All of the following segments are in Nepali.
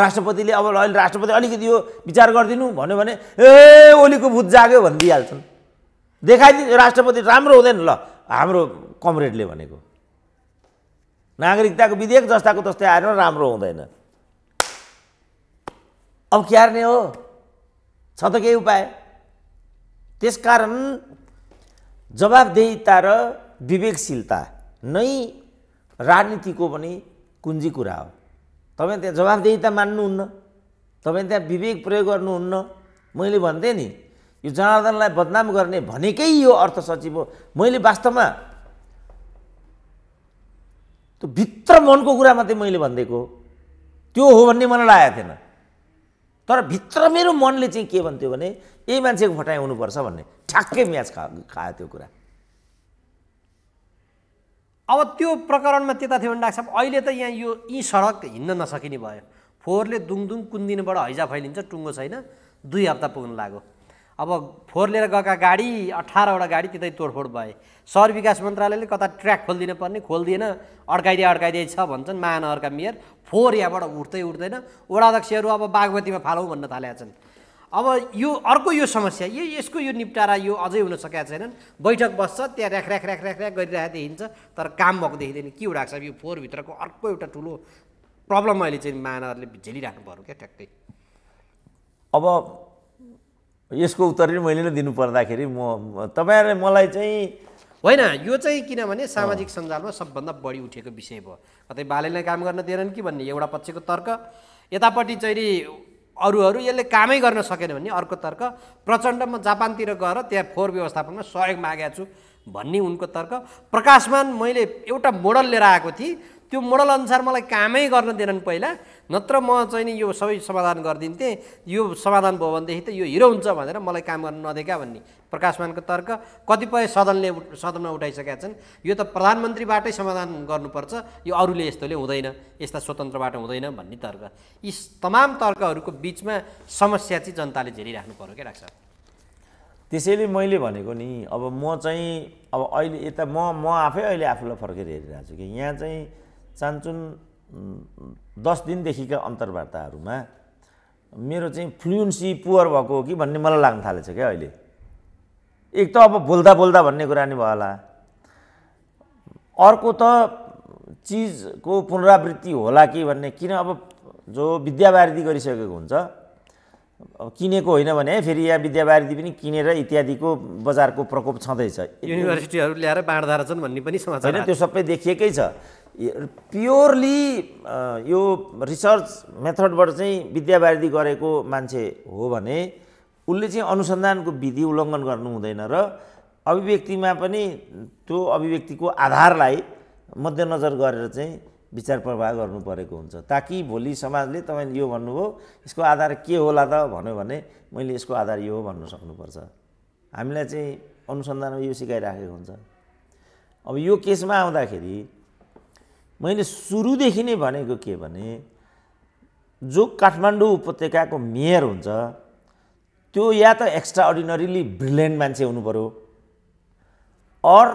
राष्ट्रपतिले अब अहिले राष्ट्रपति अलिकति यो विचार गरिदिनु भन्यो भने ए ओलीको भूत जाग्यो भनिदिइहाल्छन् देखाइदिनु राष्ट्रपति राम्रो हुँदैन ल हाम्रो कमरेडले भनेको नागरिकताको विधेयक जस्ताको तस्तै आएर राम्रो हुँदैन अब क्यार्ने हो छ त केही उपाय त्यसकारण जवाबदेहिता र विवेकशीलता नै राजनीतिको पनि कुञ्जी कुरा हो तपाईँ त्यहाँ जवाबदेही मान्नुहुन्न तपाईँ त्यहाँ विवेक प्रयोग गर्नुहुन्न मैले भन्थेँ नि यो जनार्दनलाई बदनाम गर्ने भनेकै यो अर्थ सचिव हो मैले वास्तवमा त्यो भित्र मनको कुरा मात्रै मैले भनिदिएको त्यो हो भन्ने मलाई लागेको थिएन तर भित्र मेरो मनले चाहिँ के भन्थ्यो भने यही मान्छेको फटाइ हुनुपर्छ भन्ने ठ्याक्कै म्याच खा खायो त्यो कुरा अब त्यो प्रकरणमा त्यता थियो भने डाक्टर अहिले त यहाँ यो यी सडक हिँड्न नसकिने भयो फोहोरले दुङदुङ कुन्दिनबाट हैजा फैलिन्छ टुङ्गो छैन दुई हप्ता पुग्न लाग्यो अब फोहोर लिएर गएका गाडी अठारवटा गाडी त्यतै तोडफोड भए सहर विकास मन्त्रालयले कता ट्र्याक खोलिदिनु पर्ने खोलिदिएन अड्काइदिए अड्काइदिए छ भन्छन् महानगरका मेयर फोहोर यहाँबाट उठ्दै उठ्दैन वडाध्यक्षहरू अब बागमतीमा फालौँ भन्न थालेका छन् अब यो अर्को यो समस्या यो यसको यो निपटारा यो अझै हुन सकेका छैनन् बैठक बस्छ त्यहाँ ऱ्याख ऱ्याख ऱ्याख ऱ्याख ऱ्याख गरिरहेको देखिन्छ तर काम भएको देखिँदैन के उडाएको छ यो फोहोरभित्रको अर्को एउटा ठुलो प्रब्लम अहिले चाहिँ मानवहरूले झेलिराख्नु पर्यो क्या ठ्याक्कै अब यसको उत्तर नै मैले नै दिनुपर्दाखेरि म तपाईँहरूले मलाई चाहिँ होइन यो चाहिँ किनभने सामाजिक सञ्जालमा सबभन्दा बढी उठेको विषय भयो कतै बालेलाई काम गर्न दिएनन् कि भन्ने एउटा पक्षको तर्क यतापट्टि चाहिँ अरूहरू यसले कामै गर्न सकेन भने अर्को तर्क प्रचण्ड म जापानतिर गएर त्यहाँ फोहोर व्यवस्थापनमा सहयोग मागेको छु भन्ने उनको तर्क प्रकाशमान मैले एउटा मोडल लिएर आएको थिएँ त्यो मोडल अनुसार मलाई कामै गर्न दिएनन् पहिला नत्र म चाहिँ नि यो सबै समाधान गरिदिन्थेँ यो समाधान भयो भनेदेखि त यो हिरो हुन्छ भनेर मलाई काम गर्न नदिएका भन्ने प्रकाशमानको तर्क कतिपय सदनले सदनमा उठाइसकेका छन् यो त प्रधानमन्त्रीबाटै समाधान गर्नुपर्छ यो अरूले यस्तोले हुँदैन यस्ता स्वतन्त्रबाट हुँदैन भन्ने तर्क यी तमाम तर्कहरूको बिचमा समस्या चाहिँ जनताले झेलिराख्नु पर्यो क्या राख्छ त्यसैले मैले भनेको नि अब म चाहिँ अब अहिले यता म म आफै अहिले आफूलाई फर्केर हेरिरहेको छु कि यहाँ चाहिँ चान्चुन दस दिनदेखिका अन्तर्वार्ताहरूमा मेरो चाहिँ फ्लुएन्सी पुवर भएको हो कि भन्ने मलाई लाग्न थालेछ क्या अहिले एक त अब बोल्दा बोल्दा भन्ने कुरा नि भयो होला अर्को त चिजको पुनरावृत्ति होला कि भन्ने किन अब जो विद्यावारिधि गरिसकेको हुन्छ किनेको होइन भने फेरि यहाँ विद्यावारिधि पनि किनेर इत्यादिको बजारको प्रकोप छँदैछ युनिभर्सिटीहरू ल्याएर बाँड्दा रहेछन् भन्ने पनि समाचार होइन त्यो सबै देखिएकै छ प्योरली यो रिसर्च मेथडबाट चाहिँ विद्यावारिधि गरेको मान्छे हो भने उसले चाहिँ अनुसन्धानको विधि उल्लङ्घन गर्नु हुँदैन र अभिव्यक्तिमा पनि त्यो अभिव्यक्तिको आधारलाई मध्यनजर गरेर चाहिँ विचार प्रवाह गर्नु परेको हुन्छ ताकि भोलि समाजले तपाईँले यो भन्नुभयो यसको आधार के होला त भन्यो भने मैले यसको आधार यो हो भन्न सक्नुपर्छ हामीलाई चाहिँ अनुसन्धानमा यो सिकाइराखेको हुन्छ अब यो केसमा आउँदाखेरि मैले सुरुदेखि नै भनेको के भने जो काठमाडौँ उपत्यकाको मेयर हुन्छ त्यो या त एक्स्ट्रा अर्डिनरीली ब्रिलियन्ट मान्छे हुनु पऱ्यो अर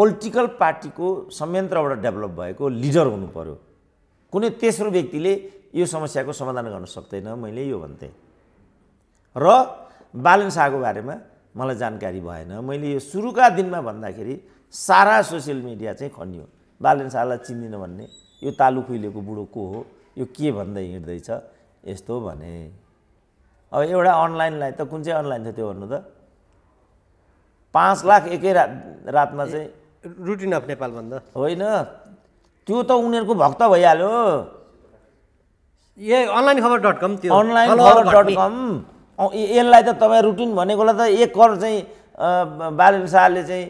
पोलिटिकल पार्टीको संयन्त्रबाट डेभलप भएको लिडर हुनु पऱ्यो कुनै तेस्रो व्यक्तिले यो समस्याको समाधान गर्न सक्दैन मैले यो भन्थेँ र बालन शाहको बारेमा मलाई जानकारी भएन मैले यो सुरुका दिनमा भन्दाखेरि सारा सोसियल मिडिया चाहिँ खनियो बालन शाहलाई चिन्दिनँ भन्ने यो तालु खुइलेको बुढो को हो यो के भन्दै हिँड्दैछ यस्तो भने अब एउटा अनलाइनलाई त कुन चाहिँ अनलाइन थियो त्यो भन्नु त पाँच लाख एकै रात रातमा चाहिँ रुटिन अफ नेपालभन्दा होइन त्यो त उनीहरूको भक्त भइहाल्यो ए अनलाइन खबर डट कम त्यो अनलाइन खबर डट कम यसलाई त तपाईँ रुटिन भनेकोलाई त एक करोड चाहिँ बालन शाहले चाहिँ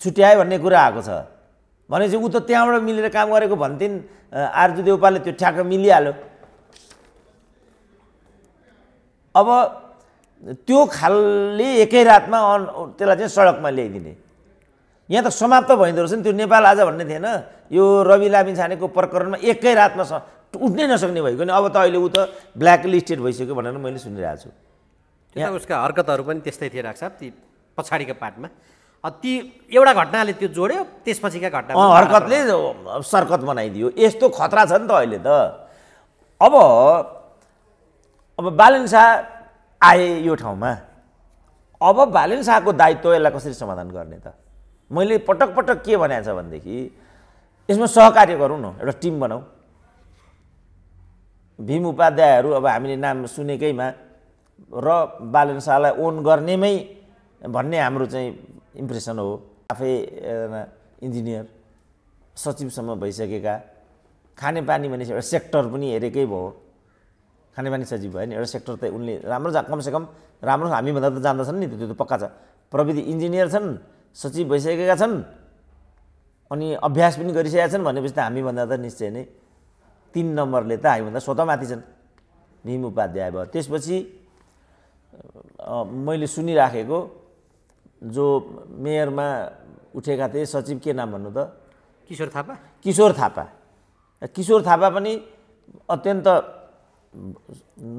छुट्यायो भन्ने कुरा आएको छ भनेपछि ऊ त त्यहाँबाट मिलेर काम गरेको भन्थिन् आरजु देवपाले त्यो ठ्याक्क मिलिहाल्यो अब त्यो खालले एकै रातमा अन त्यसलाई चाहिँ सडकमा ल्याइदिने यहाँ त समाप्त भइँदो रहेछ नि त्यो नेपाल आज भन्ने थिएन यो रवि लामी छानेको प्रकरणमा एकै रातमा उठ्नै नसक्ने भएको नि अब त अहिले ऊ त ब्ल्याक लिस्टेड भइसक्यो भनेर मैले सुनिरहेको छु यहाँ उसका हरकतहरू पनि त्यस्तै थिए राख्छ ती पछाडिको पार्टमा ती एउटा घटनाले त्यो जोड्यो त्यसपछिका घटना हरकतले सर्कत बनाइदियो यस्तो खतरा छ नि त अहिले त अब अब बालन शाह आए यो ठाउँमा अब बालन शाहको दायित्व यसलाई कसरी समाधान गर्ने त मैले पटक पटक के भनेको छ भनेदेखि यसमा सहकार्य गरौँ न एउटा टिम बनाऊ भीम उपाध्यायहरू अब हामीले नाम सुनेकैमा र बालन शाहलाई ओन गर्नेमै भन्ने हाम्रो चाहिँ इम्प्रेसन हो आफै इन्जिनियर सचिवसम्म भइसकेका खानेपानी भनेपछि एउटा सेक्टर पनि हेरेकै भयो खानेपानी सचिव भयो नि एउटा सेक्टर त उनले राम्रो जा कमसेकम राम्रो हामीभन्दा त जान्दछन् नि त्यो त पक्का छ प्रविधि इन्जिनियर छन् सचिव भइसकेका छन् अनि अभ्यास पनि गरिसकेका छन् भनेपछि त हामीभन्दा त निश्चय नै तिन नम्बरले त हामीभन्दा स्वतः माथि छन् भीम उपाध्याय भयो त्यसपछि मैले सुनिराखेको जो मेयरमा उठेका थिए सचिव के नाम भन्नु त किशोर थापा किशोर थापा किशोर थापा पनि अत्यन्त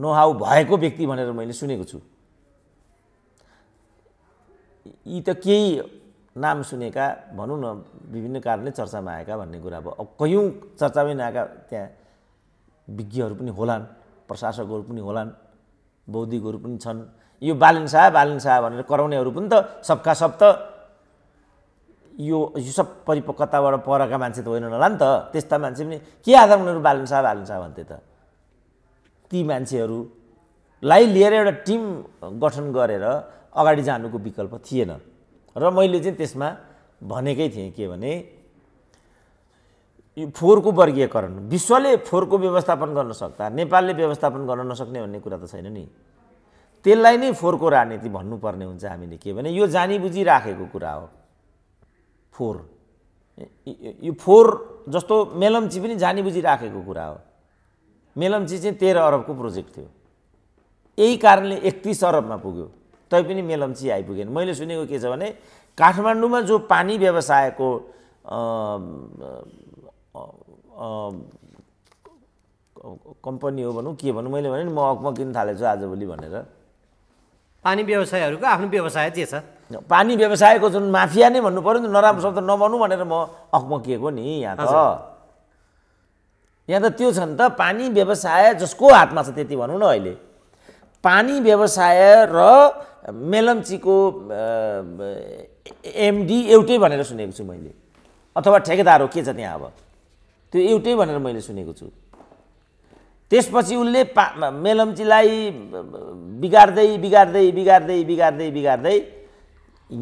नोहाउ भएको व्यक्ति भनेर मैले सुनेको छु यी त केही नाम सुनेका भनौँ न विभिन्न कारणले चर्चामा आएका भन्ने कुरा अब कयौँ चर्चामै नआएका त्यहाँ विज्ञहरू पनि होलान् प्रशासकहरू पनि होलान् बौद्धिकहरू पनि छन् यो शाह बालन शाह भनेर कराउनेहरू पनि त सबका सब त यो यो सब परिपक्वताबाट परका मान्छे त होइनन् होला नि त त्यस्ता मान्छे पनि के आधार उनीहरू बालन शाह भन्थे त ती मान्छेहरूलाई लिएर एउटा टिम गठन गरेर अगाडि जानुको विकल्प थिएन र मैले चाहिँ त्यसमा भनेकै थिएँ के भने यो फोहोरको वर्गीयकरण विश्वले फोहोरको व्यवस्थापन गर्न सक्दा नेपालले व्यवस्थापन गर्न नसक्ने भन्ने कुरा त छैन नि त्यसलाई नै फोहोरको राजनीति भन्नुपर्ने हुन्छ हामीले के भने यो जानी राखेको कुरा हो फोहोर यो फोहोर जस्तो मेलम्ची पनि जानी राखेको कुरा हो मेलम्ची चाहिँ तेह्र अरबको प्रोजेक्ट थियो यही कारणले एकतिस अरबमा पुग्यो तैपनि मेलम्ची आइपुगेन मैले सुनेको के छ भने काठमाडौँमा जो पानी व्यवसायको कम्पनी हो भनौँ के भनौँ मैले भने नि म अकमा किन्न थालेछु आजभोलि भनेर पानी व्यवसायहरूको आफ्नो व्यवसाय जे छ पानी व्यवसायको जुन माफिया नै भन्नु पऱ्यो नि नराम्रो शब्द नभनौँ भनेर म अकमकिएको नि यहाँ त यहाँ त त्यो छ नि त पानी व्यवसाय जसको हातमा छ त्यति भनौँ न अहिले पानी व्यवसाय र मेलम्चीको एमडी एउटै भनेर सुनेको छु मैले अथवा ठेकेदार हो के छ त्यहाँ अब त्यो एउटै भनेर मैले सुनेको छु त्यसपछि उसले पा मेलम्चीलाई बिगार्दै बिगार्दै बिगार्दै बिगार्दै बिगार्दै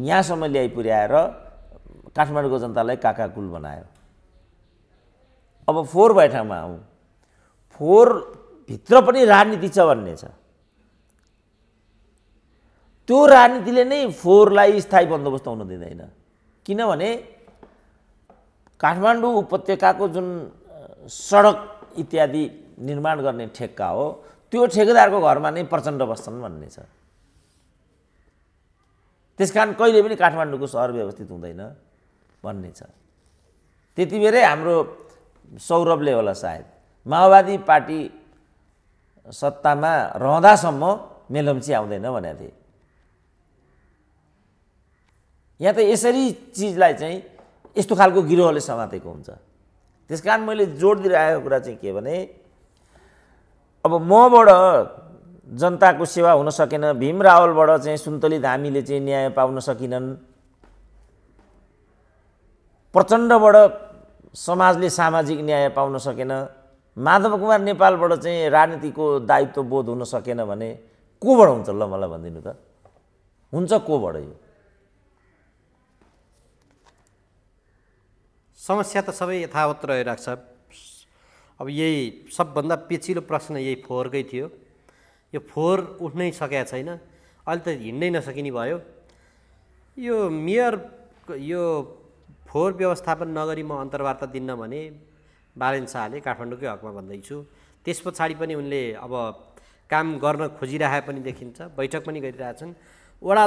यहाँसम्म ल्याइ पुर्याएर काठमाडौँको जनतालाई काकाकुल बनायो अब फोहोर भए ठाउँमा आउँ फोहोरभित्र पनि राजनीति छ भन्ने छ त्यो राजनीतिले नै फोहोरलाई स्थायी बन्दोबस्त हुन दिँदैन किनभने काठमाडौँ उपत्यकाको जुन सडक इत्यादि निर्माण गर्ने ठेक्का हो त्यो ठेकेदारको घरमा नै प्रचण्ड बस्छन् भन्ने छ त्यस कारण कहिले पनि काठमाडौँको सहर व्यवस्थित हुँदैन भन्ने छ त्यति बेरै हाम्रो सौरभले होला सायद माओवादी पार्टी सत्तामा रहँदासम्म मेलम्ची आउँदैन भनेको थिए यहाँ त यसरी चिजलाई चाहिँ यस्तो खालको गिरोहले समातेको हुन्छ त्यस कारण मैले जोड दिइरहेको कुरा चाहिँ के भने अब मबाट जनताको सेवा हुन सकेन भीम रावलबाट चाहिँ सुन्तलित धामीले चाहिँ न्याय पाउन सकिनन् प्रचण्डबाट समाजले सामाजिक न्याय पाउन सकेन माधव कुमार नेपालबाट चाहिँ राजनीतिको दायित्व बोध हुन सकेन भने कोबाट हुन्छ ल मलाई भनिदिनु त हुन्छ कोबाट यो समस्या त सबै यथावत रहिरहेको छ अब यही सबभन्दा पेचिलो प्रश्न यही फोहोरकै थियो यो फोहोर उठ्नै सकेका छैन अहिले त हिँड्नै नसकिने भयो यो मेयर यो फोहोर व्यवस्थापन नगरी म अन्तर्वार्ता दिन्न भने बालेन शाहले काठमाडौँकै हकमा भन्दैछु त्यस पछाडि पनि उनले अब काम गर्न खोजिरहे पनि देखिन्छ बैठक पनि गरिरहेछन् वडा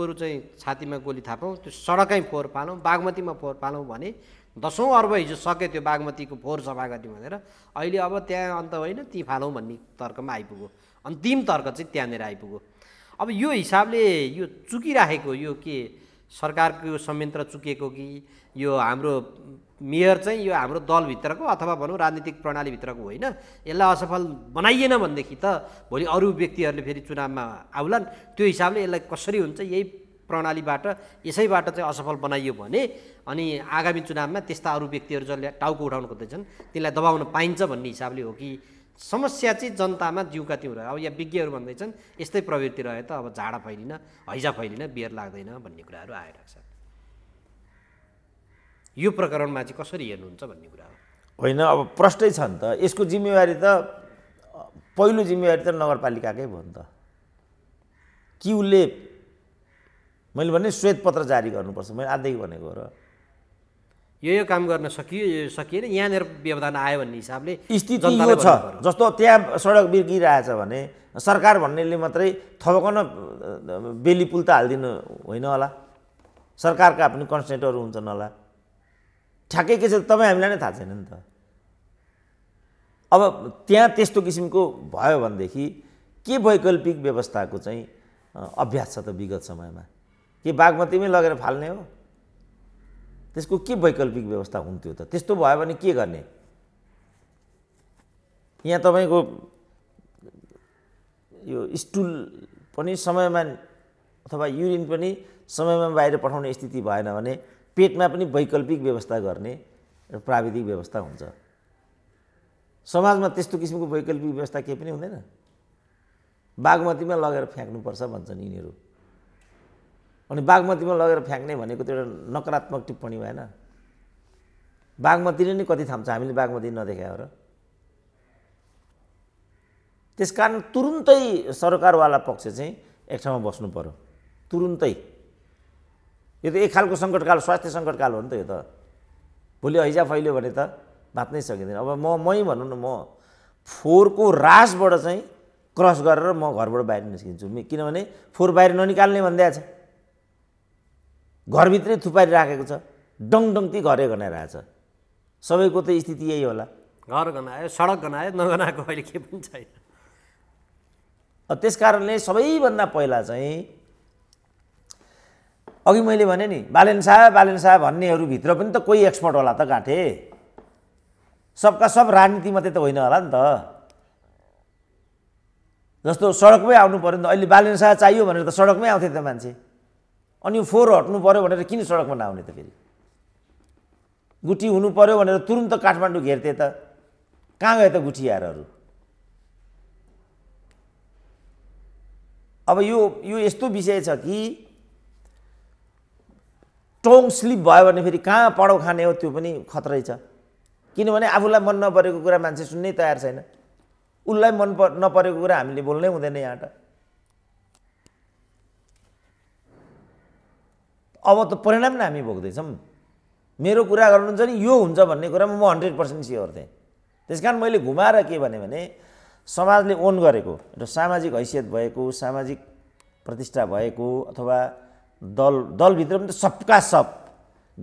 बरु चाहिँ छातीमा गोली थापौँ त्यो सडकै फोहोर पालौँ बागमतीमा फोहोर पालौँ भने दसौँ अर्ब हिजो सक्यो त्यो बागमतीको फोहोर सफा गर्ने भनेर अहिले अब त्यहाँ अन्त होइन ती फालौँ भन्ने तर्कमा आइपुग्यो अन्तिम तर्क चाहिँ त्यहाँनिर आइपुग्यो अब यो हिसाबले यो चुकिराखेको यो के सरकारको संयन्त्र चुकेको कि यो हाम्रो मेयर चाहिँ यो हाम्रो दलभित्रको अथवा भनौँ राजनीतिक प्रणालीभित्रको होइन यसलाई असफल बनाइएन भनेदेखि त भोलि अरू व्यक्तिहरूले फेरि चुनावमा आउलान् त्यो हिसाबले यसलाई कसरी हुन्छ यही प्रणालीबाट यसैबाट चाहिँ असफल बनाइयो भने अनि आगामी चुनावमा त्यस्ता अरू व्यक्तिहरू जसले टाउको उठाउनु खोज्दैछन् तिनलाई दबाउन पाइन्छ भन्ने हिसाबले हो कि समस्या चाहिँ जनतामा जिउका त्यो रह्यो अब या विज्ञहरू भन्दैछन् यस्तै प्रवृत्ति रह्यो त अब झाडा फैलिन हैजा फैलिन बियर लाग्दैन भन्ने कुराहरू आइरहेको छ यो प्रकरणमा चाहिँ कसरी हेर्नुहुन्छ भन्ने कुरा हो होइन अब प्रष्टै छ नि त यसको जिम्मेवारी त पहिलो जिम्मेवारी त नगरपालिकाकै भयो नि त कि उसले मैले भने श्वेत पत्र जारी गर्नुपर्छ मैले आधै भनेको र यो यो काम गर्न सकियो यो सकिएन यहाँनिर व्यवधान आयो भन्ने हिसाबले स्थिति यो छ जस्तो त्यहाँ सडक बिर्किरहेछ भने सरकार भन्नेले मात्रै थपकन बेली पुल त हालिदिनु होइन होला सरकारका पनि कन्सटेन्टहरू हुन्छन् होला ठ्याक्कै के छ तपाईँ हामीलाई नै थाहा छैन नि त अब त्यहाँ त्यस्तो किसिमको भयो भनेदेखि के वैकल्पिक व्यवस्थाको चाहिँ अभ्यास छ त विगत समयमा कि बागमतीमै लगेर फाल्ने हो त्यसको के वैकल्पिक व्यवस्था हुन्थ्यो त त्यस्तो भयो भने के गर्ने यहाँ तपाईँको यो स्टुल पनि समयमा अथवा युरिन पनि समयमा बाहिर पठाउने स्थिति भएन भने पेटमा पनि वैकल्पिक व्यवस्था गर्ने र प्राविधिक व्यवस्था हुन्छ समाजमा त्यस्तो किसिमको वैकल्पिक व्यवस्था केही पनि हुँदैन बागमतीमा लगेर फ्याँक्नुपर्छ भन्छन् यिनीहरू अनि बागमतीमा लगेर फ्याँक्ने भनेको त एउटा नकारात्मक टिप्पणी भएन बागमतीले नै कति थाम्छ हामीले बागमती नदेखायो र त्यस कारण तुरुन्तै सरकारवाला पक्ष चाहिँ एक ठाउँमा बस्नु पऱ्यो तुरुन्तै यो त एक खालको सङ्कटकाल स्वास्थ्य सङ्कटकाल हो नि त यो त भोलि हैजा फैल्यो भने त बाँच्नै सकिँदैन अब म मै भनौँ न म फोहोरको रासबाट चाहिँ क्रस गरेर म घरबाट बाहिर निस्किन्छु किनभने फोहोर बाहिर ननिकाल्ने भनिदिएको छ घरभित्रै थुपारिराखेको छ ती घरै गनाइरहेछ सबैको त स्थिति यही होला घर गनायो सडक गनायो नगनाएको अहिले के पनि छैन त्यस कारणले सबैभन्दा पहिला चाहिँ अघि मैले भने नि बालेन शाह बालेन भन्नेहरूभित्र पनि त कोही एक्सपर्ट होला त गाँठे सबका सब राजनीति मात्रै त होइन होला नि त जस्तो सडकमै आउनु पऱ्यो नि त अहिले बालेन चाहियो भनेर त सडकमै आउँथ्यो त मान्छे अनि फोहोर हट्नु पऱ्यो भनेर किन सडकमा नआउने त फेरि गुठी हुनु पऱ्यो भनेर तुरुन्त काठमाडौँ घेर्थे त कहाँ गए त गुठी आएरहरू अब यो यो यस्तो विषय छ कि टोङ स्लिप भयो भने फेरि कहाँ पढाउ खाने हो त्यो पनि खतरै छ किनभने आफूलाई मन नपरेको कुरा मान्छे सुन्नै तयार छैन उसलाई मन प नपरेको कुरा हामीले बोल्नै हुँदैन यहाँबाट अब त परिणाम नै हामी भोग्दैछौँ मेरो कुरा गर्नुहुन्छ नि यो हुन्छ भन्ने कुरामा म हन्ड्रेड पर्सेन्ट स्योर थिएँ त्यस कारण मैले घुमाएर के भने समाजले ओन गरेको र सामाजिक हैसियत भएको सामाजिक प्रतिष्ठा भएको अथवा दल दलभित्र पनि त सबका सब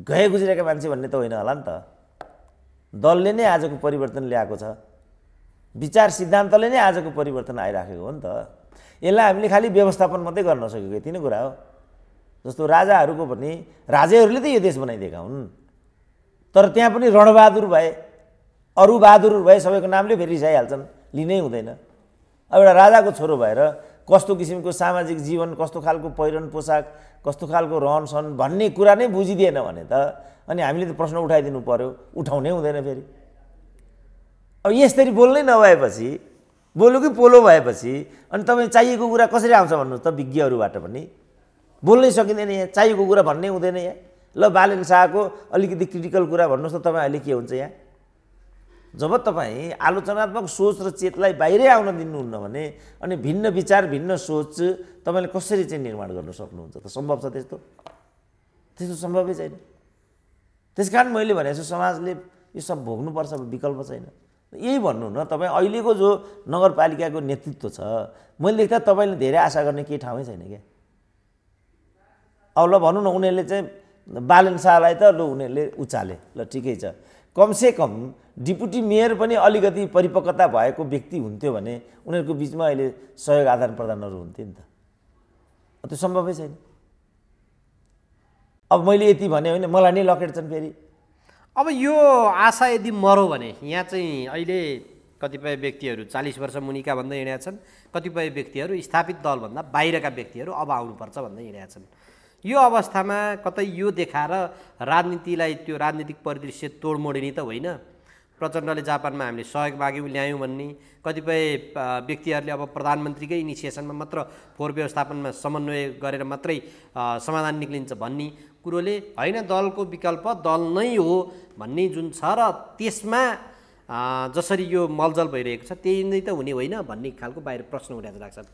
गए गुज्रेका मान्छे भन्ने त होइन होला नि त दलले नै आजको परिवर्तन ल्याएको छ विचार सिद्धान्तले नै आजको परिवर्तन आइराखेको हो नि त यसलाई हामीले खालि व्यवस्थापन मात्रै गर्न सकेको यति नै कुरा हो जस्तो राजाहरूको पनि राजेहरूले त यो देश बनाइदिएका हुन् तर त्यहाँ पनि रणबहादुर भए अरू बहादुर भए सबैको नामले फेरि रिसाइहाल्छन् लिनै हुँदैन अब एउटा राजाको छोरो भएर कस्तो किसिमको सामाजिक जीवन कस्तो खालको पहिरन पोसाक कस्तो खालको रहन सहन भन्ने कुरा नै बुझिदिएन भने त अनि हामीले त प्रश्न उठाइदिनु पऱ्यो उठाउनै हुँदैन फेरि अब यसरी बोल्नै नभएपछि बोलुकै पोलो भएपछि अनि तपाईँ चाहिएको कुरा कसरी आउँछ भन्नुहोस् त विज्ञहरूबाट पनि बोल्नै सकिँदैन यहाँ चाहिएको कुरा भन्नै हुँदैन यहाँ ल बालेन शाहको अलिकति क्रिटिकल कुरा भन्नुहोस् त तपाईँहरूले के हुन्छ यहाँ जब तपाईँ आलोचनात्मक सोच र चेतलाई बाहिरै आउन दिनुहुन्न भने अनि भिन्न विचार भिन्न सोच तपाईँले कसरी चाहिँ निर्माण गर्न सक्नुहुन्छ त सम्भव छ त्यस्तो त्यस्तो सम्भवै छैन त्यस कारण मैले भने छु समाजले यो सब भोग्नुपर्छ विकल्प छैन यही भन्नु न तपाईँ अहिलेको जो नगरपालिकाको नेतृत्व छ मैले देख्दा तपाईँले धेरै आशा गर्ने केही ठाउँै छैन क्या अब ल भनौँ न उनीहरूले चाहिँ बालन शाहलाई त लो उनीहरूले उचाले ल ठिकै छ कमसेकम डिपुटी मेयर पनि अलिकति परिपक्वता भएको व्यक्ति हुन्थ्यो भने उनीहरूको बिचमा अहिले सहयोग आदान प्रदानहरू हुन्थ्यो नि त त्यो सम्भवै छैन अब मैले यति भने होइन मलाई नै लकेट्छन् फेरि अब यो आशा यदि मरौ भने यहाँ चाहिँ अहिले कतिपय व्यक्तिहरू चालिस वर्ष मुनिका भन्दै हिँडेका छन् कतिपय व्यक्तिहरू स्थापित दलभन्दा बाहिरका व्यक्तिहरू अब आउनुपर्छ भन्दै हिँडेका छन् यो अवस्थामा कतै यो देखाएर राजनीतिलाई त्यो राजनीतिक परिदृश्य तोडमोडिने त होइन प्रचण्डले जापानमा हामीले सहयोग माग्यौँ ल्यायौँ भन्ने कतिपय व्यक्तिहरूले अब प्रधानमन्त्रीकै इनिसिएसनमा मात्र फोहोर व्यवस्थापनमा समन्वय गरेर मात्रै समाधान निक्लिन्छ भन्ने कुरोले होइन दलको विकल्प दल नै हो भन्ने जुन छ र त्यसमा जसरी यो मलजल भइरहेको छ त्यही नै त हुने होइन भन्ने खालको बाहिर प्रश्न उठाएको लाग्छ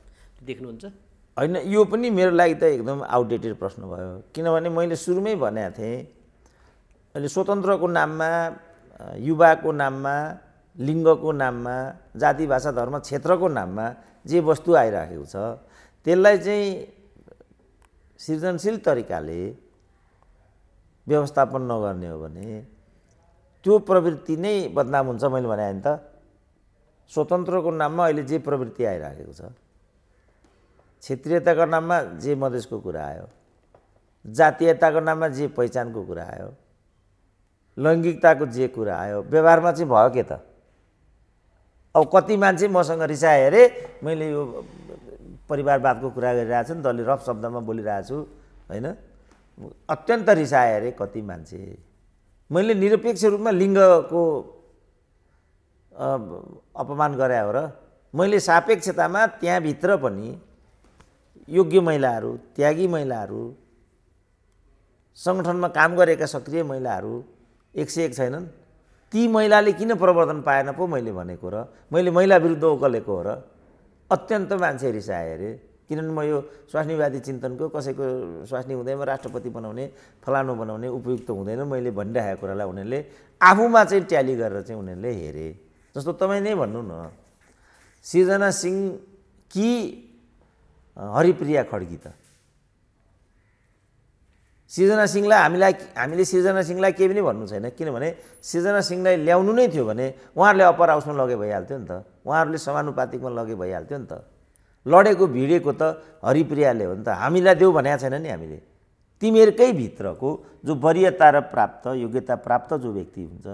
देख्नुहुन्छ होइन यो पनि मेरो लागि त एकदम आउटडेटेड प्रश्न भयो किनभने मैले सुरुमै भनेको थिएँ अहिले स्वतन्त्रको नाममा युवाको नाममा लिङ्गको नाममा जाति भाषा धर्म क्षेत्रको नाममा जे वस्तु आइराखेको छ त्यसलाई चाहिँ सृजनशील तरिकाले व्यवस्थापन नगर्ने हो भने त्यो प्रवृत्ति नै बदनाम हुन्छ मैले भने त स्वतन्त्रको नाममा अहिले जे प्रवृत्ति आइराखेको छ क्षेत्रीयताको नाममा जे मधेसको कुरा आयो जातीयताको नाममा जे पहिचानको कुरा आयो लैङ्गिकताको जे कुरा आयो व्यवहारमा चाहिँ भयो के त अब कति मान्छे मसँग रिसाए अरे मैले यो परिवारवादको कुरा गरिरहेको छु नि दलले रफ शब्दमा बोलिरहेको छु होइन अत्यन्त रिसाए अरे कति मान्छे मैले निरपेक्ष रूपमा लिङ्गको अपमान गरे हो र मैले सापेक्षतामा त्यहाँभित्र पनि योग्य महिलाहरू त्यागी महिलाहरू सङ्गठनमा काम गरेका सक्रिय महिलाहरू एक सय एक छैनन् ती महिलाले किन प्रवर्तन पाएन पो मैले भनेको र मैले महिला विरुद्ध ओकलेको हो र अत्यन्त मान्छे रिसाए अरे किनभने म यो स्वास्नीवादी चिन्तनको कसैको स्वास्नी हुँदैमा राष्ट्रपति बनाउने फलानु बनाउने उपयुक्त हुँदैन मैले भनिरहेको कुरालाई उनीहरूले आफूमा चाहिँ ट्याली गरेर चाहिँ उनीहरूले हेरे जस्तो तपाईँ नै भन्नु न सिर्जना सिंह कि हरिप्रिया खड्की त सृजना सिंहलाई हामीलाई हामीले सिर्जना सिंहलाई केही पनि भन्नु छैन किनभने सृजना सिंहलाई ल्याउनु नै थियो भने उहाँहरूले अप्पर हाउसमा लगे भइहाल्थ्यो नि त उहाँहरूले समानुपातिकमा लगे भइहाल्थ्यो नि त लडेको भिडेको त हरिप्रियाले हो नि त हामीलाई देऊ भनेको छैन नि हामीले तिमीहरूकै भित्रको जो वरियता र प्राप्त योग्यता प्राप्त जो व्यक्ति हुन्छ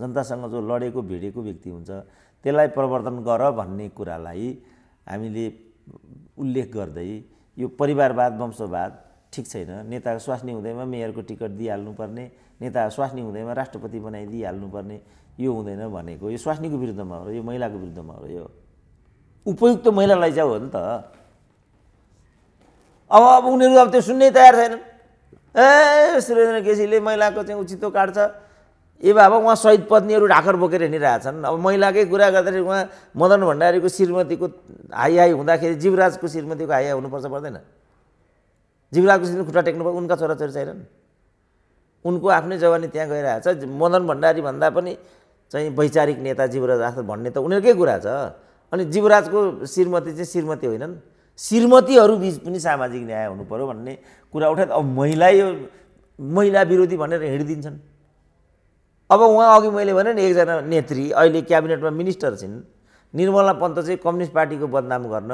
जनतासँग जो लडेको भिडेको व्यक्ति हुन्छ त्यसलाई प्रवर्तन गर भन्ने कुरालाई हामीले उल्लेख गर्दै यो परिवारवाद वंशवाद ठिक छैन नेताको स्वास्नी हुँदैमा मेयरको टिकट दिइहाल्नुपर्ने नेता स्वास्नी हुँदैमा राष्ट्रपति बनाइदिइहाल्नुपर्ने यो हुँदैन भनेको यो स्वास्नीको विरुद्धमा हो यो महिलाको विरुद्धमा हो यो उपयुक्त महिलालाई चाहिँ हो नि त अब अब उनीहरू अब त्यो सुन्नै तयार छैनन् ए सुरेन्द्र केसीले महिलाको चाहिँ उचितो काट्छ ए बाबा उहाँ सहिद पत्नीहरू ढाकर बोकेर हिँडिरहेछन् अब महिलाकै कुरा गर्दाखेरि उहाँ मदन भण्डारीको श्रीमतीको हाई हाई हुँदाखेरि जीवराजको श्रीमतीको हाई हाई हुनुपर्छ पर्दैन जीवराजको श्रीमती खुट्टा टेक्नु पर्छ उनका छोराछोरी छैनन् उनको आफ्नै जवानी त्यहाँ गइरहेछ मदन भण्डारी भन्दा पनि चाहिँ वैचारिक नेता जीवराज आस्था भन्ने त उनीहरूकै कुरा छ अनि जीवराजको श्रीमती चाहिँ श्रीमती होइनन् श्रीमतीहरू बिच पनि सामाजिक न्याय हुनु भन्ने कुरा उठाए अब महिला यो महिला विरोधी भनेर हिँडिदिन्छन् अब उहाँ अघि मैले भने नि एकजना नेत्री अहिले क्याबिनेटमा मिनिस्टर छिन् निर्मला पन्त चाहिँ कम्युनिस्ट पार्टीको बदनाम गर्न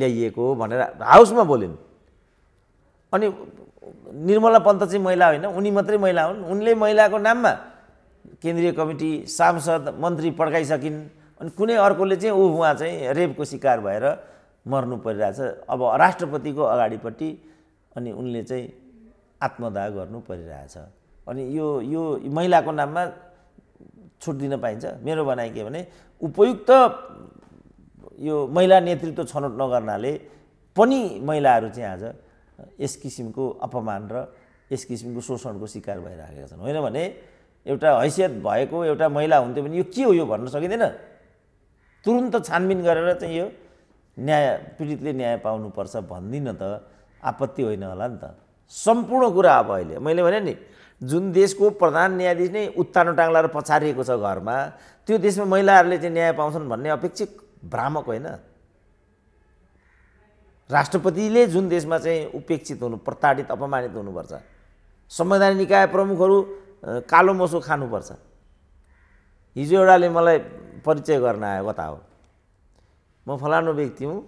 ल्याइएको भनेर हाउसमा बोलिन् अनि निर्मला पन्त चाहिँ महिला होइन उनी मात्रै महिला हुन् उनले महिलाको नाममा केन्द्रीय कमिटी सांसद मन्त्री पड्काइसकिन् अनि कुनै अर्कोले चाहिँ ऊ उहाँ चाहिँ रेपको शिकार भएर मर्नु परिरहेछ अब राष्ट्रपतिको अगाडिपट्टि अनि उनले चाहिँ आत्मदाह गर्नु परिरहेछ अनि यो यो महिलाको नाममा छुट दिन पाइन्छ मेरो भनाइ के भने उपयुक्त यो महिला नेतृत्व छनौट नगर्नाले पनि महिलाहरू चाहिँ आज यस किसिमको अपमान र यस किसिमको शोषणको शिकार भइराखेका छन् होइन भने एउटा हैसियत भएको एउटा महिला हुन्थ्यो भने यो के हो यो भन्न सकिँदैन तुरुन्त छानबिन गरेर चाहिँ यो न्याय पीडितले न्याय पाउनुपर्छ भन्दिनँ त आपत्ति होइन होला नि त सम्पूर्ण कुरा अब अहिले मैले भने नि जुन देशको प्रधान न्यायाधीश नै उत्तानो टाङ्लाएर पछारिएको छ घरमा त्यो देशमा महिलाहरूले चाहिँ न्याय पाउँछन् भन्ने अपेक्षित भ्रामक होइन राष्ट्रपतिले जुन देशमा चाहिँ उपेक्षित हुनु प्रताडित अपमानित हुनुपर्छ संवैधानिक निकाय प्रमुखहरू कालो मसु खानुपर्छ हिजो एउटाले मलाई परिचय गर्न आयो कता हो म फलानु व्यक्ति हुँ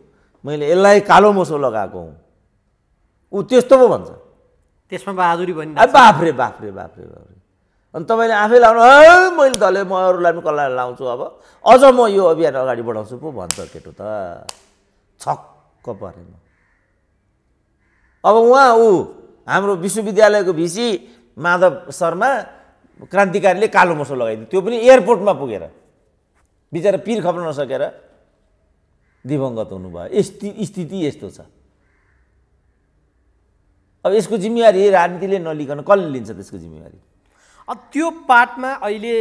मैले यसलाई कालो मसो लगाएको हुँ ऊ त्यस्तो पो भन्छ त्यसमा बहादुरी अब बाफ्रे बाफ्रे बाफ्रे बाफ्रे अनि तपाईँले आफै लाउनु मैले त म अरूलाई पनि कसलाई लाउँछु अब अझ म यो अभियान अगाडि बढाउँछु पो भन्छ केटो त छक्क परेन अब उहाँ ऊ हाम्रो विश्वविद्यालयको भिसी माधव शर्मा क्रान्तिकारीले कालो मसो लगाइदियो त्यो पनि एयरपोर्टमा पुगेर बिचरा पिर खप्न नसकेर दिवङ्गत हुनुभयो स्थिति यस्तो छ अब यसको जिम्मेवारी राजनीतिले नलिकन कसले लिन्छ त्यसको जिम्मेवारी अब त्यो पार्टमा अहिले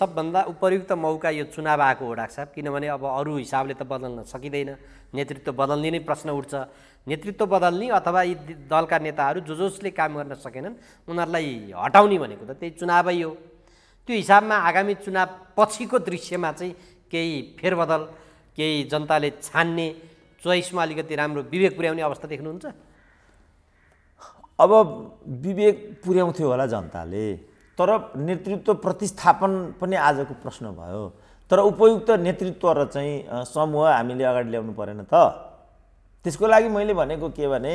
सबभन्दा उपयुक्त मौका यो चुनाव आएको हो डाक्टर साहब किनभने अब अरू हिसाबले त बदल्न सकिँदैन नेतृत्व बदल्ने नै प्रश्न उठ्छ नेतृत्व बदल्ने अथवा यी दलका नेताहरू जो जसले काम गर्न सकेनन् उनीहरूलाई हटाउने भनेको त त्यही चुनावै हो त्यो हिसाबमा आगामी चुनाव पछिको दृश्यमा चाहिँ केही फेरबदल केही जनताले छान्ने चोइसमा अलिकति राम्रो विवेक पुर्याउने अवस्था देख्नुहुन्छ अब विवेक पुर्याउँथ्यो होला जनताले तर नेतृत्व प्रतिस्थापन पनि आजको प्रश्न भयो तर उपयुक्त नेतृत्व र चाहिँ समूह हामीले अगाडि ल्याउनु परेन त त्यसको लागि मैले भनेको के भने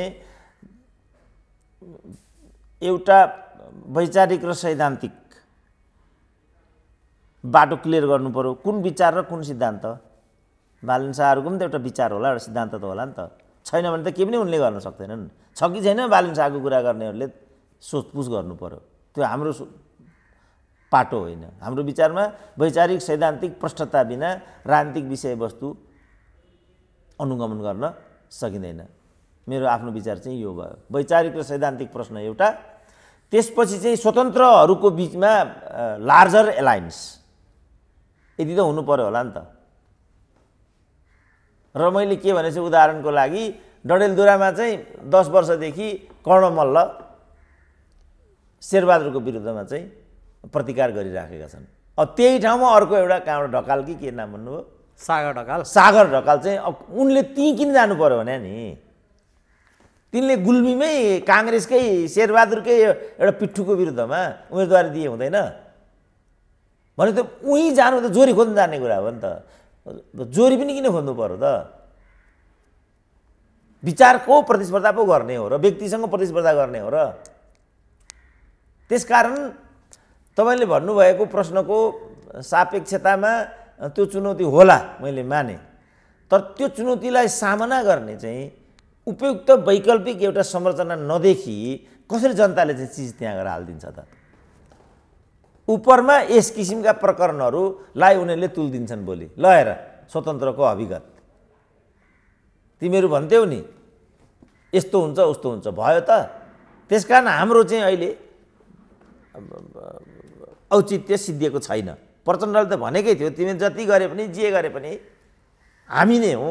एउटा वैचारिक र सैद्धान्तिक बाटो क्लियर पऱ्यो कुन विचार र कुन सिद्धान्त बालन शाहहरूको पनि त एउटा विचार होला एउटा सिद्धान्त त होला नि त छैन भने त केही पनि उनले गर्न सक्दैनन् छ कि छैन ब्यालेन्स आएको कुरा गर्नेहरूले सोधपुछ गर्नु पऱ्यो त्यो हाम्रो पाटो होइन हाम्रो विचारमा वैचारिक सैद्धान्तिक पृष्ठता बिना राजनीतिक विषयवस्तु अनुगमन गर्न सकिँदैन मेरो आफ्नो विचार चाहिँ यो भयो वैचारिक र सैद्धान्तिक प्रश्न एउटा त्यसपछि चाहिँ स्वतन्त्रहरूको बिचमा लार्जर एलायन्स यति त हुनु पऱ्यो होला नि त र मैले के भने चाहिँ उदाहरणको लागि डडेलदुरामा चाहिँ दस वर्षदेखि मल्ल शेरबहादुरको विरुद्धमा चाहिँ प्रतिकार गरिराखेका छन् अब त्यही ठाउँमा अर्को एउटा कहाँबाट ढकाल कि के नाम भन्नुभयो सागर ढकाल सागर ढकाल चाहिँ अब उनले ती किन जानु पऱ्यो भने नि तिनले गुल्मीमै काङ्ग्रेसकै शेरबहादुरकै एउटा पिट्ठुको विरुद्धमा उम्मेदवारी दिए हुँदैन भने त उहीँ जानु त जोरी खोज्नु जाने कुरा हो नि त जोरी पनि किन खोज्नु पऱ्यो त विचारको प्रतिस्पर्धा पो गर्ने हो र व्यक्तिसँग प्रतिस्पर्धा गर्ने हो र त्यसकारण तपाईँले भन्नुभएको प्रश्नको सापेक्षतामा त्यो चुनौती होला मैले माने तर त्यो चुनौतीलाई सामना गर्ने चाहिँ उपयुक्त वैकल्पिक एउटा संरचना नदेखि कसरी जनताले चाहिँ चिज त्यहाँ गएर हालिदिन्छ त उपरमा यस किसिमका प्रकरणहरूलाई उनीहरूले तुलिदिन्छन् भोलि ल हेर स्वतन्त्रको अभिगत तिमीहरू भन्थ्यौ नि यस्तो हुन्छ उस्तो हुन्छ भयो त त्यस कारण हाम्रो चाहिँ अहिले औचित्य सिद्धिएको छैन प्रचण्डले त भनेकै थियो तिमी जति गरे पनि जे गरे पनि हामी नै हौ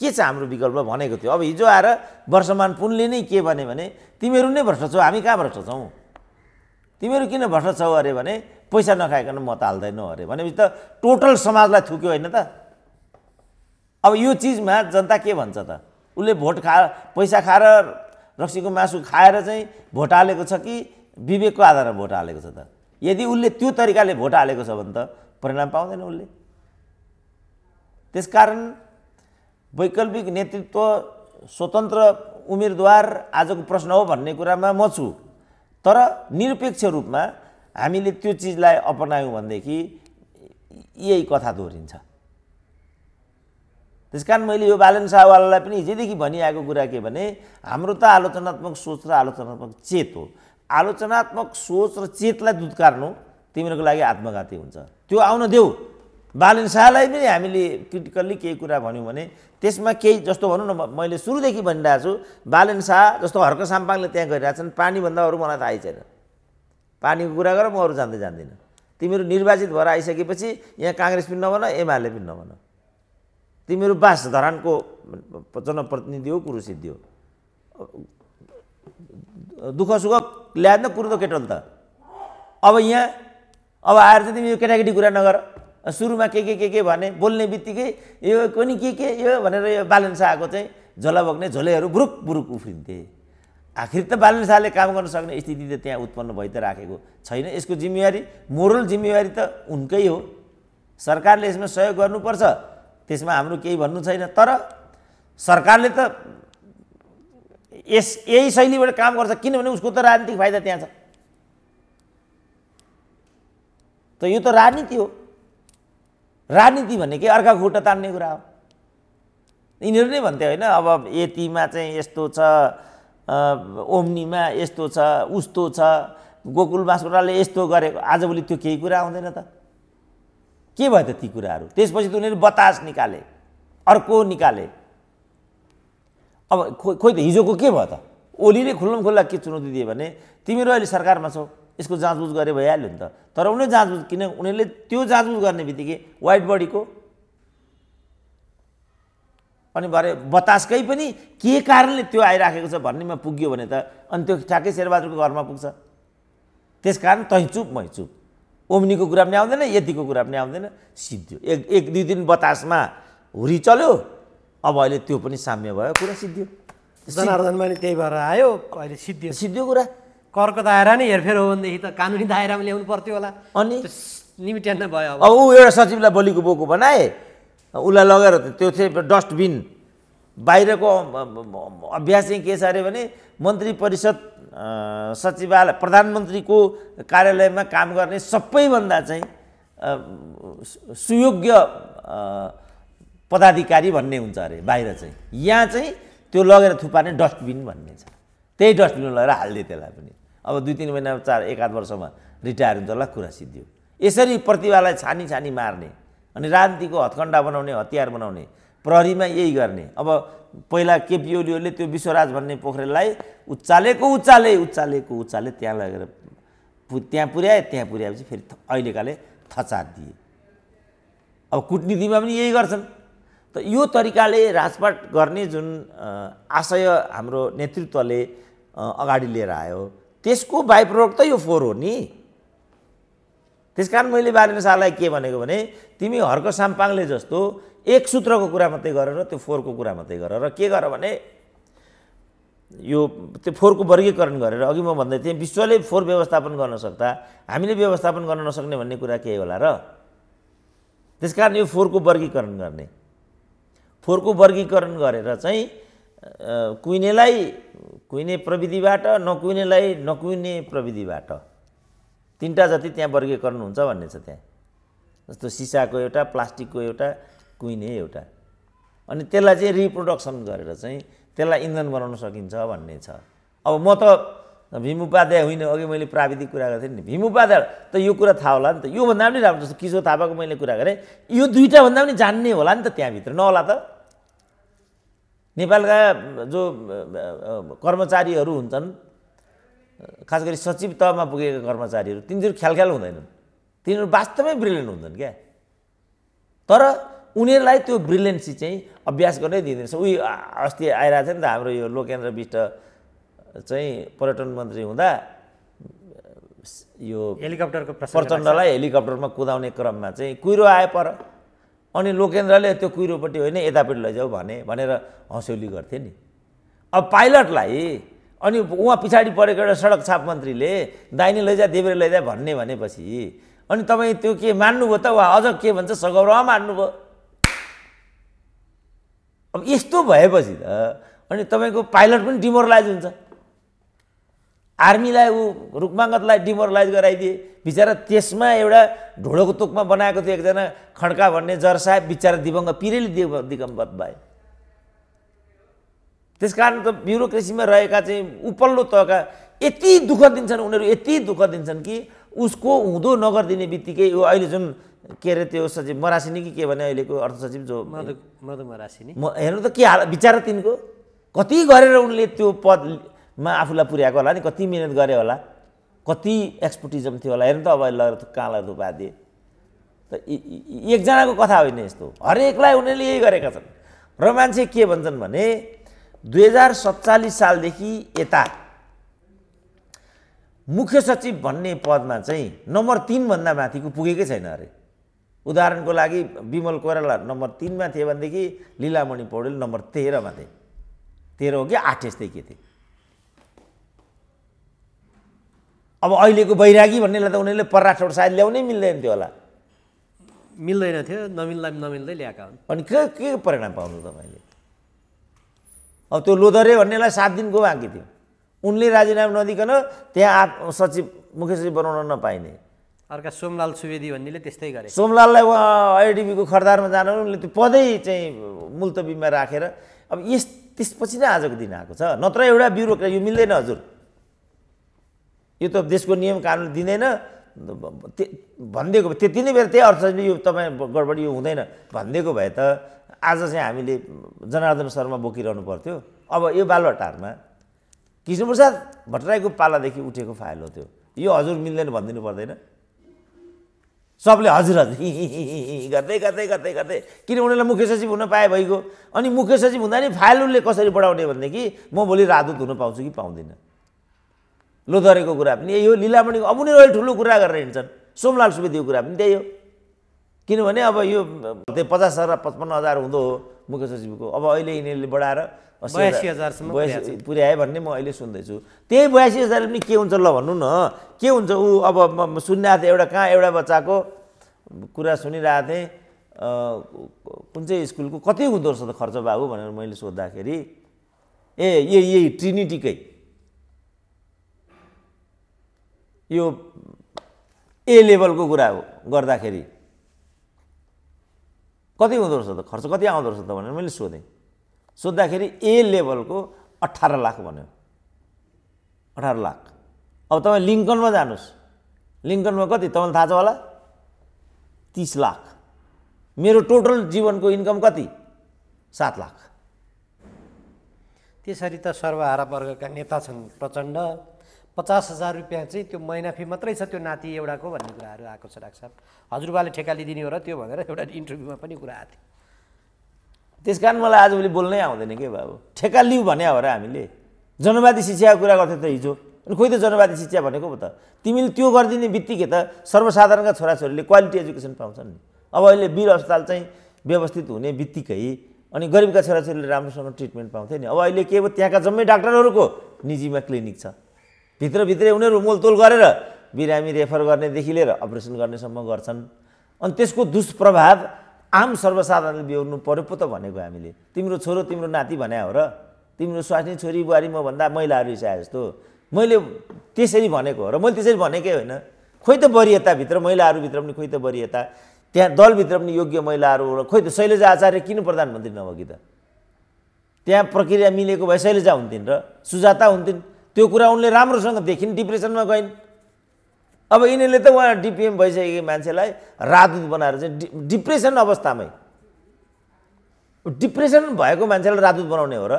के छ हाम्रो विकल्प भनेको थियो अब हिजो आएर वर्षमान पुनले नै के भने तिमीहरू नै भ्रष्ट छौ हामी कहाँ भ्रष्ट छौँ तिमीहरू किन भ्रष्टाचार अरे भने पैसा नखाइकन मत हाल्दैनौ अरे भनेपछि त टोटल समाजलाई थुक्यो होइन त अब यो चिजमा जनता के भन्छ त उसले भोट खा पैसा खाएर रक्सीको मासु खाएर चाहिँ भोट हालेको छ कि विवेकको आधारमा भोट हालेको छ त यदि उसले त्यो तरिकाले भोट हालेको छ भने त परिणाम पाउँदैन उसले त्यसकारण वैकल्पिक नेतृत्व स्वतन्त्र उम्मेदवार आजको प्रश्न हो भन्ने कुरामा म छु तर निरपेक्ष रूपमा हामीले त्यो चिजलाई अपनायौँ भनेदेखि यही कथा दोहोरिन्छ त्यस कारण मैले यो बालन शाहवालालाई पनि हिजैदेखि भनिआएको कुरा के भने हाम्रो त आलोचनात्मक सोच र आलोचनात्मक चेत हो आलोचनात्मक सोच र चेतलाई दुत्कार्नु तिमीहरूको लागि आत्मघाती हुन्छ त्यो आउन देऊ बालन शाहलाई पनि हामीले क्रिटिकल्ली केही कुरा भन्यौँ भने त्यसमा केही जस्तो भनौँ न मैले सुरुदेखि भनिरहेको छु बालन शाह जस्तो हर्क साम्पाङले त्यहाँ छन् पानीभन्दा अरू मलाई थाहै छैन पानीको कुरा गर म अरू जान्दै जान्दिनँ तिमीहरू निर्वाचित भएर आइसकेपछि यहाँ काङ्ग्रेस पनि नभन एमाले पनि नभन तिमीहरू बास धरानको जनप्रतिनिधि हो कुरो सिद्धि हो दुःख सुख ल्याएन कुरो त केटल त अब यहाँ अब आएर चाहिँ तिमी यो केटाकेटी कुरा नगर सुरुमा के के के के भने बोल्ने बित्तिकै यो कोनि के के यो भनेर यो बालन शाहको चाहिँ बोक्ने झोलेहरू बुरुक बुरुक उफ्रिन्थे आखिर त बालन शाहले काम गर्न सक्ने स्थिति त त्यहाँ उत्पन्न भइ त राखेको छैन यसको जिम्मेवारी मोरल जिम्मेवारी त उनकै हो सरकारले यसमा सहयोग गर्नुपर्छ त्यसमा हाम्रो केही भन्नु छैन तर सरकारले त यस यही शैलीबाट काम गर्छ किनभने उसको त राजनीतिक फाइदा त्यहाँ छ त यो त राजनीति हो राजनीति भन्ने के अर्का खुट्टा तान्ने कुरा हो यिनीहरू नै भन्थे होइन अब यतिमा चाहिँ यस्तो छ ओम्नीमा यस्तो छ उस्तो छ गोकुल बाँसकोटाले यस्तो गरेको आजभोलि त्यो केही कुरा आउँदैन त के भयो त ती कुराहरू त्यसपछि त उनीहरू बतास निकाले अर्को निकाले अब खोइ त हिजोको के भयो त ओलीले खुल्लम खुल्ला के चुनौती दियो भने तिमीहरू अहिले सरकारमा छौ यसको जाँचबुझ गरे भइहाल्यो नि त तर उनले जाँचबुझ किन उनीहरूले त्यो जाँचबुझ गर्ने बित्तिकै वाइट बडीको अनि भरे बतासकै पनि के कारणले त्यो आइराखेको छ भन्नेमा पुग्यो भने त अनि त्यो ठ्याक्कै शेरबहादुरको घरमा पुग्छ त्यस कारण तैँ चुप मै चुप ओम्नीको कुरा पनि आउँदैन यतिको कुरा पनि आउँदैन सिद्धियो एक एक दुई दिन बतासमा हुरी चल्यो अब अहिले त्यो पनि साम्य भयो कुरा सिद्धियो जनार्दनमा नि त्यही भएर आयो अहिले सिद्धियो सिद्धियो कुरा करको दायरा नै हेरफेर हो भनेदेखि त कानुनी दायरामा ल्याउनु पर्थ्यो होला अनि नै भयो अब ऊ एउटा सचिवलाई बोलीको बोको बनाए उसलाई लगेर त्यो चाहिँ डस्टबिन बाहिरको अभ्यास चाहिँ के छ अरे भने मन्त्री परिषद सचिवालय प्रधानमन्त्रीको कार्यालयमा काम गर्ने सबैभन्दा चाहिँ सुयोग्य पदाधिकारी भन्ने हुन्छ अरे बाहिर चाहिँ यहाँ चाहिँ त्यो लगेर थुपार्ने डस्टबिन भन्ने छ त्यही डस्टबिन लगेर हालिदिए त्यसलाई पनि अब दुई तिन महिना चार एक आध वर्षमा रिटायर हुन्छ होला कुरा सिद्धियो यसरी प्रतिभालाई छानी छानी मार्ने अनि राजनीतिको हत्कण्डा बनाउने हतियार बनाउने प्रहरीमा यही गर्ने अब पहिला केपी ओलीहरूले त्यो विश्वराज भन्ने पोखरेललाई उचालेको उचाले उचालेको उचाले त्यहाँ लगेर पु त्यहाँ पुर्याए त्यहाँ पुर्याएपछि फेरि अहिलेकाले थचार दिए अब कुटनीतिमा पनि यही गर्छन् त यो तरिकाले राजपाट गर्ने जुन आशय हाम्रो नेतृत्वले अगाडि लिएर आयो त्यसको बाइप्रोडक्ट त यो फोहोर हो नि त्यस कारण मैले बारेन शाहलाई के भनेको भने तिमी हर्क साम्पाङले जस्तो एक सूत्रको कुरा मात्रै गरेर त्यो फोहोरको कुरा मात्रै गर र के गर भने यो त्यो फोहोरको वर्गीकरण गरेर अघि म भन्दै थिएँ विश्वले फोहोर व्यवस्थापन गर्न सक्दा हामीले व्यवस्थापन गर्न नसक्ने भन्ने कुरा के होला र त्यसकारण यो फोहोरको वर्गीकरण गर्ने फोहोरको वर्गीकरण गरेर चाहिँ कुहिनेलाई कुहिने प्रविधिबाट नकुहिनेलाई नकुहिने प्रविधिबाट तिनवटा जति त्यहाँ वर्गीकरण हुन्छ भन्ने छ त्यहाँ जस्तो सिसाको एउटा प्लास्टिकको एउटा कुहिने एउटा अनि त्यसलाई चाहिँ रिप्रोडक्सन गरेर चाहिँ त्यसलाई इन्धन बनाउन सकिन्छ भन्ने छ अब म त भीम उपाध्याय होइन अघि मैले प्राविधिक कुरा गरेको थिएँ नि भीम उपाध्याय त यो कुरा थाहा होला नि त योभन्दा पनि राम्रो जस्तो किशोर थापाको मैले कुरा गरेँ यो भन्दा पनि जान्ने होला नि त त्यहाँभित्र नहोला त नेपालका जो कर्मचारीहरू हुन्छन् खास गरी सचिव तहमा पुगेका कर्मचारीहरू तिनीहरू ख्यालख्याल हुँदैनन् तिनीहरू वास्तवमै ब्रिलियन्ट हुन्छन् क्या तर उनीहरूलाई त्यो ब्रिलियन्सी चाहिँ अभ्यास गर्नै दिँदैन उही अस्ति आइरहेको छ नि त हाम्रो यो लोकेन्द्र विष्ट चाहिँ पर्यटन मन्त्री हुँदा यो हेलिकप्टरको प्रचण्डलाई हेलिकप्टरमा कुदाउने क्रममा चाहिँ कुहिरो आयो पर अनि लोकेन्द्रले त्यो कुहिरोपट्टि होइन यतापट्टि लैजाऊ भने भनेर हँसौली गर्थे नि अब पाइलटलाई अनि उहाँ पछाडि परेको एउटा सडक छाप मन्त्रीले दाहिने लैजा देब्रे लैजा भन्ने भनेपछि अनि तपाईँ त्यो के मान्नुभयो त वा अझ के भन्छ सगौरव मान्नुभयो अब यस्तो भएपछि त अनि तपाईँको पाइलट पनि डिमोरलाइज हुन्छ आर्मीलाई ऊ रुखमाङ्गतलाई डिमोरलाइज गराइदिए बिचरा त्यसमा एउटा ढोडोको तोकमा बनाएको थियो एकजना खड्का भन्ने जर साहेब बिचरा दिवङ्ग पिरेली दिव दिगम्बत भए त्यस कारण त ब्युरोक्रेसीमा रहेका चाहिँ उपल्लो तहका यति दुःख दिन्छन् उनीहरू यति दुःख दिन्छन् कि उसको हुँदो नगरिदिने बित्तिकै यो अहिले जुन के अरे त्यो सचिव मरासिनी कि के भने अहिलेको अर्थ सचिव जो मरासिनी म हेर्नु त के हाल बिचारा तिनको कति गरेर उनले त्यो पदमा आफूलाई पुर्याएको होला नि कति मिहिनेत गरे होला कति एक्सपर्टिजम थियो होला हेर्नु त अब लगेर कहाँलाई धुपा दिए त एकजनाको कथा होइन यस्तो हरेकलाई उनीहरूले यही गरेका छन् र मान्छे के भन्छन् भने दुई हजार सत्तालिस सालदेखि यता मुख्य सचिव भन्ने पदमा चाहिँ नम्बर तिनभन्दा माथिको पुगेकै छैन अरे उदाहरणको लागि विमल कोइराला नम्बर तिनमा थिए भनेदेखि लीलामणि पौडेल नम्बर तेह्रमा थिए तेह्र हो कि आठ यस्तै के थिए अब अहिलेको बैरागी भन्नेलाई त उनीहरूले पर्राठोट सायद ल्याउनै मिल्दैन थियो होला मिल्दैन थियो नमिल्दा नमिल्दै ल्याएका हुन् अनि के के परिणाम पाउनु तपाईँले अब त्यो लोधरे भन्नेलाई सात दिनको बाँकी थियो उनले राजीनामा नदिकन त्यहाँ आ सचिव मुख्य सचिव बनाउन नपाइने अर्का सोमलाल सुवेदी भन्नेले त्यस्तै गरे सोमलाललाई उहाँ आइडिबीको खरदारमा जानु उनले त्यो पदै चाहिँ मुल्तबीमा राखेर अब यस त्यसपछि नै आजको दिन आएको छ नत्र एउटा ब्युरो यो मिल्दैन हजुर यो त देशको नियम कानुन दिँदैन भनिदिएको भए त्यति नै बेर त्यही अर्थले यो तपाईँ गडबडी यो हुँदैन भनिदिएको भए त आज चाहिँ हामीले जनार्दन शर्मा बोकिरहनु पर्थ्यो अब यो बालुवाटारमा कृष्णप्रसाद भट्टराईको पालादेखि उठेको फाइल हो त्यो यो हजुर मिल्दैन भनिदिनु पर्दैन सबले हजुर हजुर गर्दै गर्दै गर्दै गर्दै किन उनीहरूलाई मुख्य सचिव हुन पाए भइगयो अनि मुख्य सचिव हुँदा नि फाइल उसले कसरी बढाउने भनेदेखि म भोलि राजदूत हुन पाउँछु कि पाउँदिनँ लोधरेको कुरा पनि यही हो लिलामणिको अब उनीहरू अहिले ठुलो कुरा गरेर हिँड्छन् सोमलाल सुवेदीको कुरा पनि त्यही हो किनभने अब यो पचास हजार पचपन्न हजार हुँदो हो मुख्य सचिवको अब अहिले यिनीहरूले बढाएर बयासी हजारसम्म बयासी पुर्यायो भन्ने म अहिले सुन्दैछु त्यही बयासी हजारले पनि के हुन्छ ल भन्नु न के हुन्छ ऊ अब सुनिरहेको थिएँ एउटा कहाँ एउटा बच्चाको कुरा सुनिरहेको थिएँ कुन चाहिँ स्कुलको कति हुँदो रहेछ त खर्च बाबु भनेर मैले सोद्धाखेरि ए यही यही ट्रिनिटीकै यो ए लेभलको कुरा हो गर्दाखेरि कति हुँदो रहेछ त खर्च कति आउँदो रहेछ त भनेर मैले सोधेँ सोद्धाखेरि ए लेभलको अठार लाख भन्यो अठार लाख अब तपाईँ लिङ्कनमा जानुहोस् लिङ्कनमा कति तपाईँलाई थाहा छ होला तिस लाख मेरो टोटल जीवनको इन्कम कति सात लाख त्यसरी त सर्वहारा वर्गका नेता छन् प्रचण्ड पचास हजार रुपियाँ चाहिँ त्यो महिना फी मात्रै छ त्यो नाति एउटाको भन्ने कुराहरू आएको छ डाक्टर साहब हजुरबाले ठेका लिदिने हो र त्यो भनेर एउटा इन्टरभ्यूमा पनि कुरा आएको थियो त्यस कारण मलाई आज उसले बोल्नै आउँदैन के बाबु ठेका लिऊ भने हो र हामीले जनवादी शिक्षाको कुरा गर्थ्यो त हिजो अनि खोइ त जनवादी शिक्षा भनेको पो त तिमीले त्यो गरिदिने बित्तिकै त सर्वसाधारणका छोराछोरीले क्वालिटी एजुकेसन पाउँछन् नि अब अहिले वीर अस्पताल चाहिँ व्यवस्थित हुने बित्तिकै अनि गरिबका छोराछोरीले राम्रोसँग ट्रिटमेन्ट पाउँथे नि अब अहिले के भयो त्यहाँका जम्मै डाक्टरहरूको निजीमा क्लिनिक छ भित्रभित्रै उनीहरू मोलतोल गरेर बिरामी रेफर गर्नेदेखि लिएर अपरेसन गर्नेसम्म गर्छन् अनि त्यसको दुष्प्रभाव आम सर्वसाधारणले बिहोर्नु पऱ्यो पो त भनेको हामीले तिम्रो छोरो तिम्रो नाति भन्या हो र तिम्रो स्वास्नी छोरी बुहारी म भन्दा महिलाहरू हिसाब जस्तो मैले त्यसरी भनेको हो र मैले त्यसरी भनेकै होइन खोइ त वरियताभित्र महिलाहरूभित्र पनि खोइ त वरियता त्यहाँ दलभित्र पनि योग्य महिलाहरू र खोइ त शैलजा आचार्य किन प्रधानमन्त्री नभएकी त त्यहाँ प्रक्रिया मिलेको भए शैलजा हुन्थिन् र सुजाता हुन्थिन् त्यो कुरा उनले राम्रोसँग देखिन् डिप्रेसनमा गइन् अब यिनीहरूले त उहाँ डिपिएम भइसकेको मान्छेलाई राजदूत बनाएर चाहिँ डिप्रेसन अवस्थामै डिप्रेसन भएको मान्छेलाई राजदूत बनाउने हो र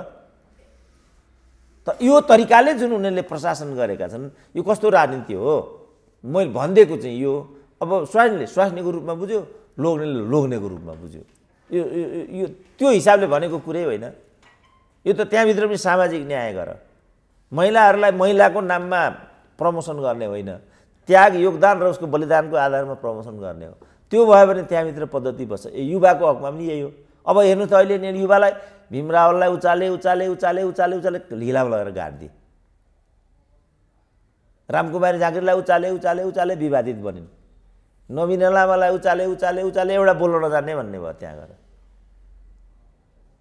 त यो तरिकाले जुन उनीहरूले प्रशासन गरेका छन् यो कस्तो राजनीति हो मैले भनिदिएको चाहिँ यो अब स्वास्नीले स्वास्नीको रूपमा बुझ्यो लोग्नेले लोग्नेको रूपमा बुझ्यो यो यो त्यो हिसाबले भनेको कुरै होइन यो त त्यहाँभित्र पनि सामाजिक न्याय गर महिलाहरूलाई महिलाको नाममा प्रमोसन गर्ने होइन त्याग योगदान र उसको बलिदानको आधारमा प्रमोसन गर्ने हो त्यो भयो भने त्यहाँभित्र पद्धति बस्छ ए युवाको हकमा पनि यही हो अब हेर्नु त अहिले युवालाई भीमरावललाई उचाले उचाले उचाले उचाले उचाले लिलाम लगेर गाडिदिए रामकुमारी झाँक्रीलाई उचाले उचाले उचाले विवादित बनिन् नवीन लामालाई उचाले उचाले उचाले एउटा बोल्न नजान्ने भन्ने भयो त्यहाँ गएर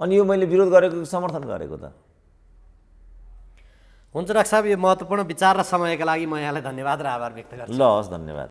अनि यो मैले विरोध गरेको समर्थन गरेको त हुन्छ डाक्टर साहब यो महत्त्वपूर्ण विचार र समयका लागि म यहाँलाई धन्यवाद र आभार व्यक्त गर्छु ल हस् धन्यवाद